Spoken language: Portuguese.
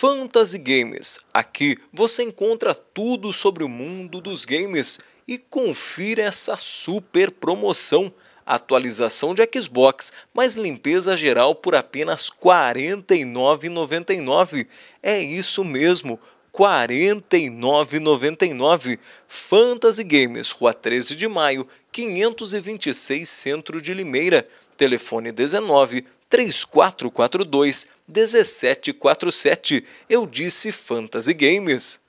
Fantasy Games. Aqui você encontra tudo sobre o mundo dos games e confira essa super promoção. Atualização de Xbox, mais limpeza geral por apenas R$ 49,99. É isso mesmo, R$ 49,99. Fantasy Games, Rua 13 de Maio, 526 Centro de Limeira telefone 19 3442 1747. Eu disse Fantasy Games.